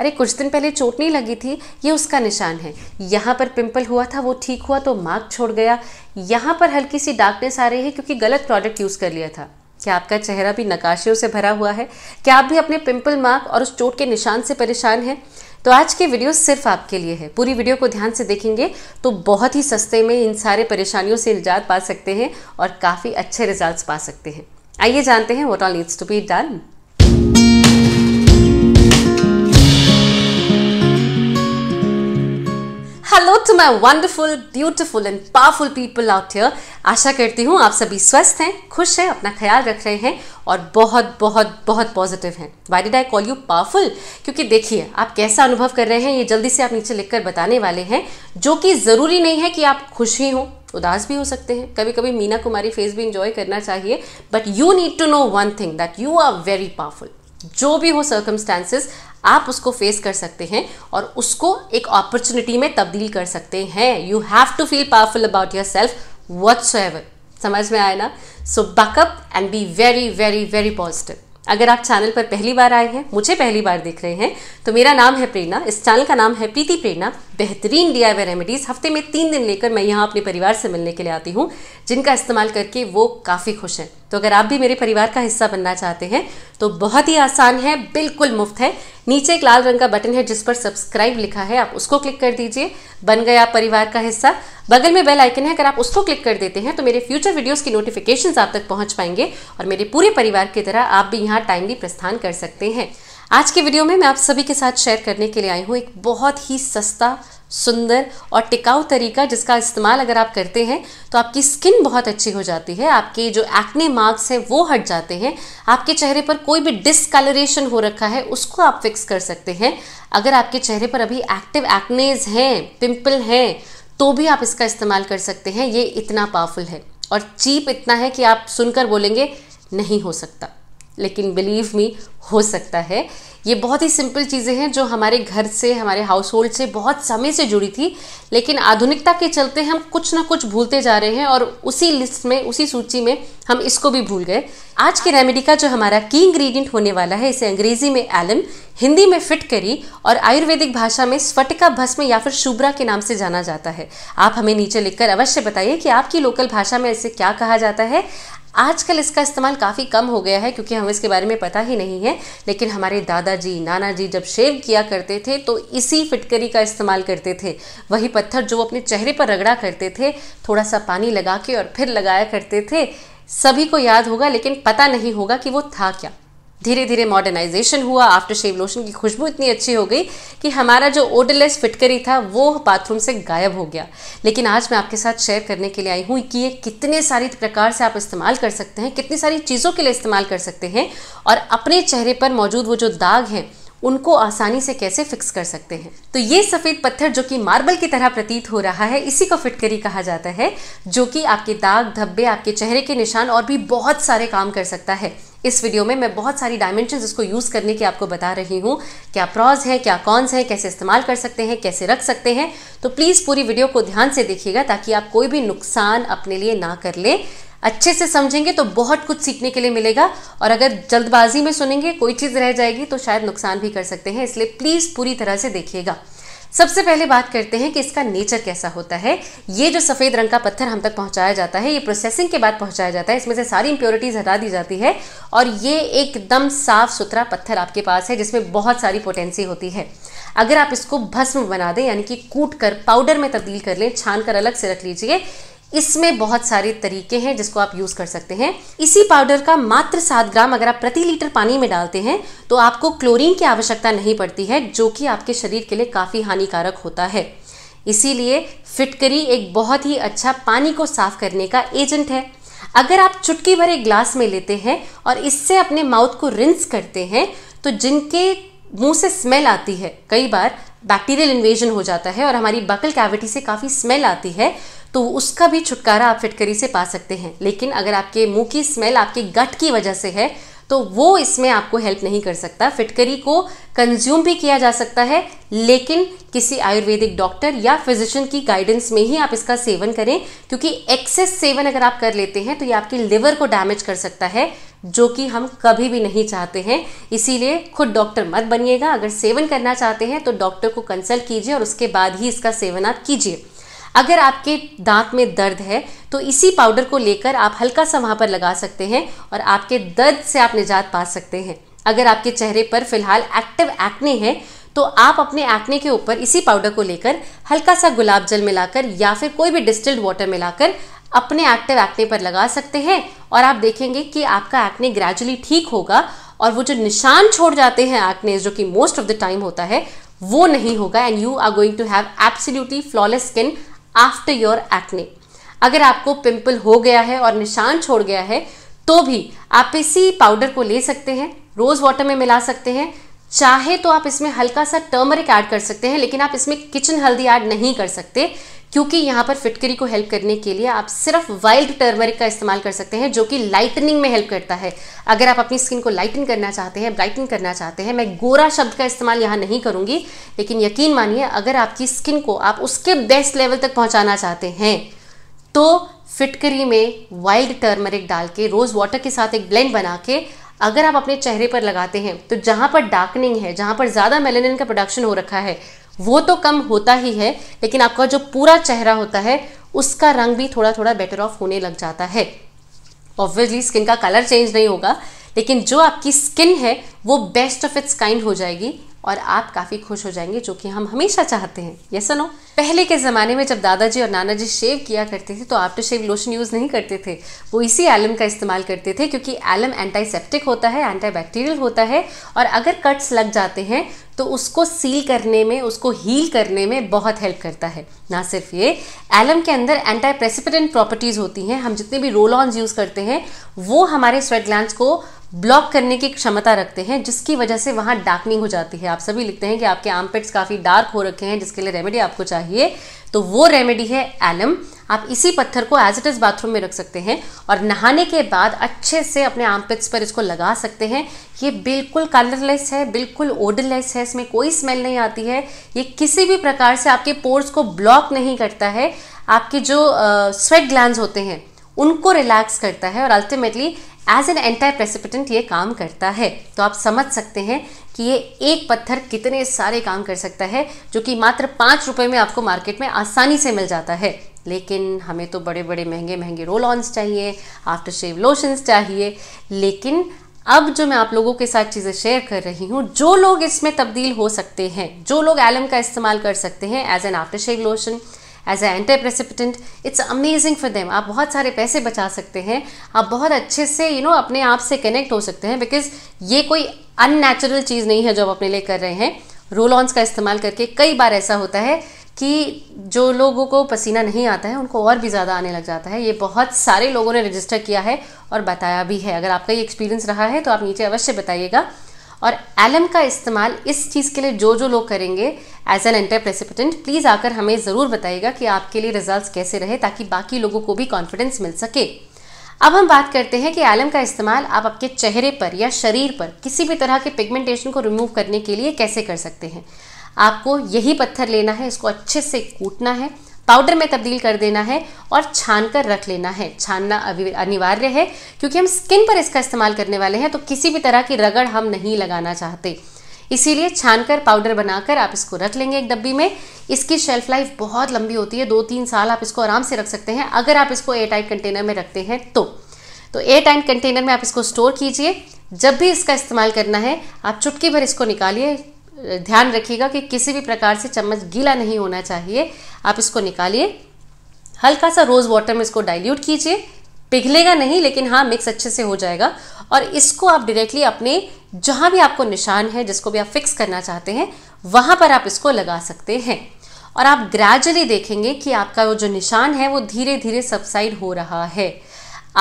अरे कुछ दिन पहले चोट नहीं लगी थी ये उसका निशान है यहाँ पर पिंपल हुआ था वो ठीक हुआ तो मार्क छोड़ गया यहाँ पर हल्की सी डार्कनेस आ रही है क्योंकि गलत प्रोडक्ट यूज़ कर लिया था क्या आपका चेहरा भी नकाशियों से भरा हुआ है क्या आप भी अपने पिंपल मार्क और उस चोट के निशान से परेशान हैं तो आज की वीडियो सिर्फ आपके लिए है पूरी वीडियो को ध्यान से देखेंगे तो बहुत ही सस्ते में इन सारे परेशानियों से निजात पा सकते हैं और काफ़ी अच्छे रिजल्ट पा सकते हैं आइए जानते हैं what all needs to be done to my wonderful beautiful and powerful people out here आशा करती हूँ आप सभी स्वस्थ हैं खुश हैं अपना ख्याल रख रहे हैं और बहुत बहुत बहुत पॉजिटिव हैं why did I call you powerful क्योंकि देखिए आप कैसा अनुभव कर रहे हैं ये जल्दी से आप नीचे लिखकर बताने वाले हैं जो कि ज़रूरी नहीं है कि आप खुश ही हों उदास भी हो सकते हैं कभी कभी मीना कुमारी फेस भी इंजॉय करना चाहिए but you need to know one thing that you are very powerful जो भी हो सर्कमस्टांसेस आप उसको फेस कर सकते हैं और उसको एक अपॉर्चुनिटी में तब्दील कर सकते हैं you have to feel powerful about yourself whatsoever समझ में आए ना so buck up and be very very very positive अगर आप चैनल पर पहली बार आए हैं मुझे पहली बार देख रहे हैं तो मेरा नाम है प्रेरणा इस चैनल का नाम है प्रीति प्रेरणा बेहतरीन डी आई रेमेडीज़ हफ्ते में तीन दिन लेकर मैं यहाँ अपने परिवार से मिलने के लिए आती हूँ जिनका इस्तेमाल करके वो काफ़ी खुश हैं तो अगर आप भी मेरे परिवार का हिस्सा बनना चाहते हैं तो बहुत ही आसान है बिल्कुल मुफ्त है नीचे एक लाल रंग का बटन है जिस पर सब्सक्राइब लिखा है आप उसको क्लिक कर दीजिए बन गए आप परिवार का हिस्सा बगल में बेल आइकन है अगर आप उसको क्लिक कर देते हैं तो मेरे फ्यूचर वीडियोस की नोटिफिकेशन आप तक पहुंच पाएंगे और मेरे पूरे परिवार की तरह आप भी यहाँ टाइमली प्रस्थान कर सकते हैं आज के वीडियो में मैं आप सभी के साथ शेयर करने के लिए आई हूँ एक बहुत ही सस्ता सुंदर और टिकाऊ तरीका जिसका इस्तेमाल अगर आप करते हैं तो आपकी स्किन बहुत अच्छी हो जाती है आपके जो एक्ने मार्क्स हैं वो हट जाते हैं आपके चेहरे पर कोई भी डिसकलरेशन हो रखा है उसको आप फिक्स कर सकते हैं अगर आपके चेहरे पर अभी एक्टिव एक्नेज हैं पिम्पल हैं तो भी आप इसका इस्तेमाल कर सकते हैं ये इतना पावरफुल है और चीप इतना है कि आप सुनकर बोलेंगे नहीं हो सकता लेकिन बिलीव मी हो सकता है ये बहुत ही सिंपल चीज़ें हैं जो हमारे घर से हमारे हाउस होल्ड से बहुत समय से जुड़ी थी लेकिन आधुनिकता के चलते हम कुछ ना कुछ भूलते जा रहे हैं और उसी लिस्ट में उसी सूची में हम इसको भी भूल गए आज के रेमेडी का जो हमारा की इंग्रेडिएंट होने वाला है इसे अंग्रेजी में एलम हिंदी में फिट करी और आयुर्वेदिक भाषा में स्फटिका भस्म या फिर शुभ्रा के नाम से जाना जाता है आप हमें नीचे लिखकर अवश्य बताइए कि आपकी लोकल भाषा में इसे क्या कहा जाता है आजकल इसका इस्तेमाल काफ़ी कम हो गया है क्योंकि हमें इसके बारे में पता ही नहीं है लेकिन हमारे दादाजी नाना जी जब शेव किया करते थे तो इसी फिटकरी का इस्तेमाल करते थे वही पत्थर जो अपने चेहरे पर रगड़ा करते थे थोड़ा सा पानी लगा के और फिर लगाया करते थे सभी को याद होगा लेकिन पता नहीं होगा कि वो था क्या धीरे धीरे मॉडर्नाइजेशन हुआ आफ्टर शेव लोशन की खुशबू इतनी अच्छी हो गई कि हमारा जो ओडरलेस फिटकरी था वो बाथरूम से गायब हो गया लेकिन आज मैं आपके साथ शेयर करने के लिए आई हूँ कि ये कितने सारी प्रकार से आप इस्तेमाल कर सकते हैं कितनी सारी चीज़ों के लिए इस्तेमाल कर सकते हैं और अपने चेहरे पर मौजूद वो जो दाग हैं उनको आसानी से कैसे फिक्स कर सकते हैं तो ये सफ़ेद पत्थर जो कि मार्बल की तरह प्रतीत हो रहा है इसी को फिटकरी कहा जाता है जो कि आपके दाग धब्बे आपके चेहरे के निशान और भी बहुत सारे काम कर सकता है इस वीडियो में मैं बहुत सारी डायमेंशन इसको यूज़ करने की आपको बता रही हूँ क्या प्रॉज है क्या कॉन्स हैं कैसे इस्तेमाल कर सकते हैं कैसे रख सकते हैं तो प्लीज़ पूरी वीडियो को ध्यान से देखिएगा ताकि आप कोई भी नुकसान अपने लिए ना कर ले अच्छे से समझेंगे तो बहुत कुछ सीखने के लिए मिलेगा और अगर जल्दबाजी में सुनेंगे कोई चीज़ रह जाएगी तो शायद नुकसान भी कर सकते हैं इसलिए प्लीज़ पूरी तरह से देखिएगा सबसे पहले बात करते हैं कि इसका नेचर कैसा होता है ये जो सफ़ेद रंग का पत्थर हम तक पहुंचाया जाता है ये प्रोसेसिंग के बाद पहुंचाया जाता है इसमें से सारी इंप्योरिटीज हटा दी जाती है और ये एकदम साफ सुथरा पत्थर आपके पास है जिसमें बहुत सारी पोटेंसी होती है अगर आप इसको भस्म बना दें यानी कि कूट कर पाउडर में तब्दील कर लें छान कर अलग से रख लीजिए इसमें बहुत सारे तरीके हैं जिसको आप यूज़ कर सकते हैं इसी पाउडर का मात्र सात ग्राम अगर आप प्रति लीटर पानी में डालते हैं तो आपको क्लोरीन की आवश्यकता नहीं पड़ती है जो कि आपके शरीर के लिए काफ़ी हानिकारक होता है इसीलिए फिटकरी एक बहुत ही अच्छा पानी को साफ करने का एजेंट है अगर आप चुटकी भरे ग्लास में लेते हैं और इससे अपने माउथ को रिंस करते हैं तो जिनके मुंह से स्मेल आती है कई बार बैक्टीरियल इन्वेजन हो जाता है और हमारी बकल कैविटी से काफ़ी स्मेल आती है तो उसका भी छुटकारा आप फिटकरी से पा सकते हैं लेकिन अगर आपके मुंह की स्मेल आपके गट की वजह से है तो वो इसमें आपको हेल्प नहीं कर सकता फिटकरी को कंज्यूम भी किया जा सकता है लेकिन किसी आयुर्वेदिक डॉक्टर या फिजिशियन की गाइडेंस में ही आप इसका सेवन करें क्योंकि एक्सेस सेवन अगर आप कर लेते हैं तो ये आपकी लिवर को डैमेज कर सकता है जो कि हम कभी भी नहीं चाहते हैं इसीलिए खुद डॉक्टर मत बनिएगा अगर सेवन करना चाहते हैं तो डॉक्टर को कंसल्ट कीजिए और उसके बाद ही इसका सेवन आप कीजिए अगर आपके दांत में दर्द है तो इसी पाउडर को लेकर आप हल्का सा वहाँ पर लगा सकते हैं और आपके दर्द से आप निजात पा सकते हैं अगर आपके चेहरे पर फिलहाल एक्टिव एक्ने हैं तो आप अपने एक्ने के ऊपर इसी पाउडर को लेकर हल्का सा गुलाब जल मिलाकर या फिर कोई भी डिस्टिल्ड वाटर मिलाकर अपने एक्टिव एक्ने पर लगा सकते हैं और आप देखेंगे कि आपका एक्ने ग्रेजुअली ठीक होगा और वो जो निशान छोड़ जाते हैं एक्ने जो कि मोस्ट ऑफ द टाइम होता है वो नहीं होगा and you are going to have absolutely flawless skin after your acne अगर आपको पिंपल हो गया है और निशान छोड़ गया है तो भी आप इसी पाउडर को ले सकते हैं रोज़ वाटर में मिला सकते हैं चाहे तो आप इसमें हल्का सा टर्मरिक ऐड कर सकते हैं लेकिन आप इसमें किचन हल्दी ऐड नहीं कर सकते क्योंकि यहाँ पर फिटकरी को हेल्प करने के लिए आप सिर्फ वाइल्ड टर्मरिक का इस्तेमाल कर सकते हैं जो कि लाइटनिंग में हेल्प करता है अगर आप अपनी स्किन को लाइटन करना चाहते हैं ब्राइटन करना चाहते हैं मैं गोरा शब्द का इस्तेमाल यहाँ नहीं करूँगी लेकिन यकीन मानिए अगर आपकी स्किन को आप उसके बेस्ट लेवल तक पहुँचाना चाहते हैं तो फिटकरी में वाइल्ड टर्मरिक डाल के रोज़ वाटर के साथ एक ब्लेंड बना के अगर आप अपने चेहरे पर लगाते हैं तो जहाँ पर डार्कनिंग है जहाँ पर ज़्यादा मेलेनिन का प्रोडक्शन हो रखा है वो तो कम होता ही है लेकिन आपका जो पूरा चेहरा होता है उसका रंग भी थोड़ा थोड़ा बेटर ऑफ होने लग जाता है ऑब्वियसली स्किन का कलर चेंज नहीं होगा लेकिन जो आपकी स्किन है वो बेस्ट ऑफ इट्स काइंड हो जाएगी और आप काफ़ी खुश हो जाएंगे जो कि हम हमेशा चाहते हैं ये सुनो पहले के ज़माने में जब दादाजी और नाना जी शेव किया करते थे तो आफ्टर शेव लोशन यूज़ नहीं करते थे वो इसी एलम का इस्तेमाल करते थे क्योंकि एलम एंटीसेप्टिक होता है एंटीबैक्टीरियल होता है और अगर कट्स लग जाते हैं तो उसको सील करने में उसको हील करने में बहुत हेल्प करता है ना सिर्फ ये एलम के अंदर एंटी प्रेसिपिटेंट प्रॉपर्टीज़ होती हैं हम जितने भी रोल ऑन यूज़ करते हैं वो हमारे स्वेट ग्लैंड को ब्लॉक करने की क्षमता रखते हैं जिसकी वजह से वहाँ डार्कनिंग हो जाती है आप सभी लिखते हैं कि आपके आर्मपेट्स काफ़ी डार्क हो रखे हैं जिसके लिए रेमेडी आपको चाहिए तो वो रेमेडी है एलम आप इसी पत्थर को एज इट इज़ बाथरूम में रख सकते हैं और नहाने के बाद अच्छे से अपने आमपिट्स पर इसको लगा सकते हैं ये बिल्कुल कलरलेस है बिल्कुल ओडरलेस है इसमें कोई स्मेल नहीं आती है ये किसी भी प्रकार से आपके पोर्स को ब्लॉक नहीं करता है आपके जो स्वेट ग्लैंड होते हैं उनको रिलैक्स करता है और ultimately as an antiperspirant ये काम करता है तो आप समझ सकते हैं कि ये एक पत्थर कितने सारे काम कर सकता है जो कि मात्र पाँच रुपये में आपको मार्केट में आसानी से मिल जाता है लेकिन हमें तो बड़े बड़े महंगे महंगे रोल ऑन्स चाहिए आफ्टर शेव लोशंस चाहिए लेकिन अब जो मैं आप लोगों के साथ चीज़ें शेयर कर रही हूँ जो लोग इसमें तब्दील हो सकते हैं जो लोग एलम का इस्तेमाल कर सकते हैं as an after shave lotion as a antiperspirant it's amazing for them आप बहुत सारे पैसे बचा सकते हैं आप बहुत अच्छे से यू you नो know, अपने आप से कनेक्ट हो सकते हैं बिकॉज ये कोई अननेचुरल चीज़ नहीं है जो आप अपने लिए कर रहे हैं रोल ऑन्स का इस्तेमाल करके कई बार ऐसा होता है कि जो लोगों को पसीना नहीं आता है उनको और भी ज़्यादा आने लग जाता है ये बहुत सारे लोगों ने रजिस्टर किया है और बताया भी है अगर आपका ये एक्सपीरियंस रहा है तो आप नीचे अवश्य बताइएगा और एलम का इस्तेमाल इस चीज़ के लिए जो जो लोग करेंगे as an antiperspirant please आकर हमें ज़रूर बताइएगा कि आपके लिए रिजल्ट कैसे रहे ताकि बाकी लोगों को भी कॉन्फिडेंस मिल सके अब हम बात करते हैं कि एलम का इस्तेमाल आप आपके चेहरे पर या शरीर पर किसी भी तरह के पिगमेंटेशन को रिमूव करने के लिए कैसे कर सकते हैं आपको यही पत्थर लेना है इसको अच्छे से कूटना है पाउडर में तब्दील कर देना है और छान कर रख लेना है छानना अनिवार्य है क्योंकि हम स्किन पर इसका इस्तेमाल करने वाले हैं तो किसी भी तरह की रगड़ हम नहीं लगाना चाहते इसीलिए छानकर पाउडर बनाकर आप इसको रख लेंगे एक डब्बी में इसकी शेल्फ लाइफ बहुत लंबी होती है दो तीन साल आप इसको आराम से रख सकते हैं अगर आप इसको एयर टाइट कंटेनर में रखते हैं तो तो एयर टाइट कंटेनर में आप इसको स्टोर कीजिए जब भी इसका इस्तेमाल करना है आप चुटकी भर इसको निकालिए ध्यान रखिएगा कि किसी भी प्रकार से चम्मच गीला नहीं होना चाहिए आप इसको निकालिए हल्का सा रोज़ वाटर में इसको डाइल्यूट कीजिए पिघलेगा नहीं लेकिन हाँ मिक्स अच्छे से हो जाएगा और इसको आप डायरेक्टली अपने जहाँ भी आपको निशान है जिसको भी आप फिक्स करना चाहते हैं वहाँ पर आप इसको लगा सकते हैं और आप ग्रेजुअली देखेंगे कि आपका वो जो निशान है वो धीरे धीरे सबसाइड हो रहा है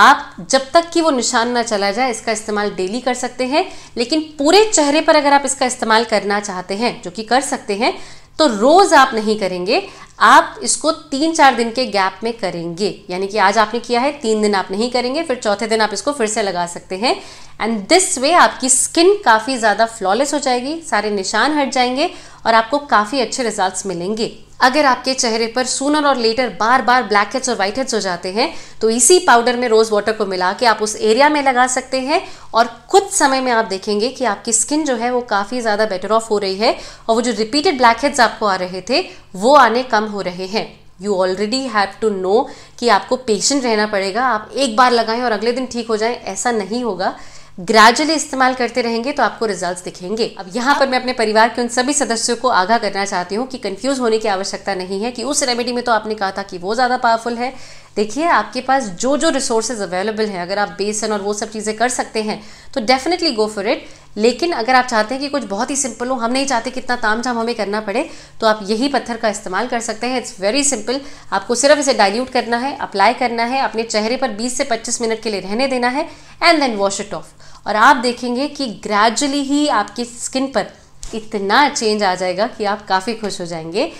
आप जब तक कि वो निशान ना चला जाए इसका इस्तेमाल डेली कर सकते हैं लेकिन पूरे चेहरे पर अगर आप इसका इस्तेमाल करना चाहते हैं जो कि कर सकते हैं तो रोज़ आप नहीं करेंगे आप इसको तीन चार दिन के गैप में करेंगे यानी कि आज आपने किया है तीन दिन आप नहीं करेंगे फिर चौथे दिन आप इसको फिर से लगा सकते हैं एंड दिस वे आपकी स्किन काफ़ी ज़्यादा फ्लॉलेस हो जाएगी सारे निशान हट जाएंगे और आपको काफ़ी अच्छे रिजल्ट्स मिलेंगे अगर आपके चेहरे पर सूनर और लेटर बार बार ब्लैक हेड्स और व्हाइट हेड्स हो जाते हैं तो इसी पाउडर में रोज़ वाटर को मिला के आप उस एरिया में लगा सकते हैं और कुछ समय में आप देखेंगे कि आपकी स्किन जो है वो काफ़ी ज़्यादा बेटर ऑफ हो रही है और वो जो रिपीटेड ब्लैक हेड्स आपको आ रहे थे वो आने कम हो रहे हैं you already have to know कि आपको पेशेंट रहना पड़ेगा आप एक बार लगाएं और अगले दिन ठीक हो जाएं ऐसा नहीं होगा ग्रेजुअली इस्तेमाल करते रहेंगे तो आपको रिजल्ट दिखेंगे अब यहाँ पर मैं अपने परिवार के उन सभी सदस्यों को आगाह करना चाहती हूँ कि कन्फ्यूज होने की आवश्यकता नहीं है कि उस रेमेडी में तो आपने कहा था कि वो ज़्यादा पावरफुल है देखिए आपके पास जो जो रिसोर्सेज अवेलेबल हैं अगर आप बेसन और वो सब चीज़ें कर सकते हैं तो डेफिनेटली गो फॉर इट लेकिन अगर आप चाहते हैं कि कुछ बहुत ही सिंपल हो हम नहीं चाहते कितना ताम झाम हमें करना पड़े तो आप यही पत्थर का इस्तेमाल कर सकते हैं इट्स वेरी सिंपल आपको सिर्फ इसे डाइल्यूट करना है अप्लाई करना है अपने चेहरे पर 20 से 25 मिनट के लिए रहने देना है and then wash it off और आप देखेंगे कि ग्रेजुअली ही आपकी स्किन पर इतना चेंज आ जाएगा कि आप काफ़ी खुश हो जाएंगे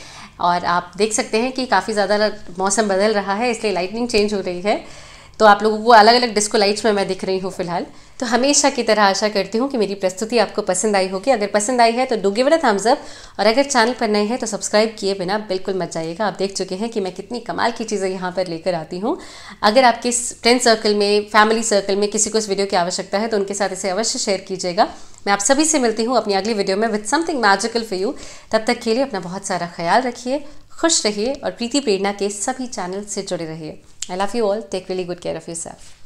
और आप देख सकते हैं कि काफ़ी ज़्यादा मौसम बदल रहा है इसलिए लाइटनिंग चेंज हो रही है तो आप लोगों को अलग अलग डिस्को लाइट्स में मैं दिख रही हूँ फिलहाल तो हमेशा की तरह आशा करती हूँ कि मेरी प्रस्तुति आपको पसंद आई होगी अगर पसंद आई है तो do give it a up और अगर चैनल पर नए हैं तो सब्सक्राइब किए बिना बिल्कुल मत जाइएगा आप देख चुके हैं कि मैं कितनी कमाल की चीज़ें यहाँ पर लेकर आती हूँ अगर आपके फ्रेंड सर्कल में फैमिली सर्कल में किसी को इस वीडियो की आवश्यकता है तो उनके साथ इसे अवश्य शेयर कीजिएगा मैं आप सभी से मिलती हूँ अपनी अगली वीडियो में with something magical for you तब तक के लिए अपना बहुत सारा ख्याल रखिए खुश रहिए और प्रीति प्रेरणा के सभी चैनल से जुड़े रहिए I love you all take really good care of you self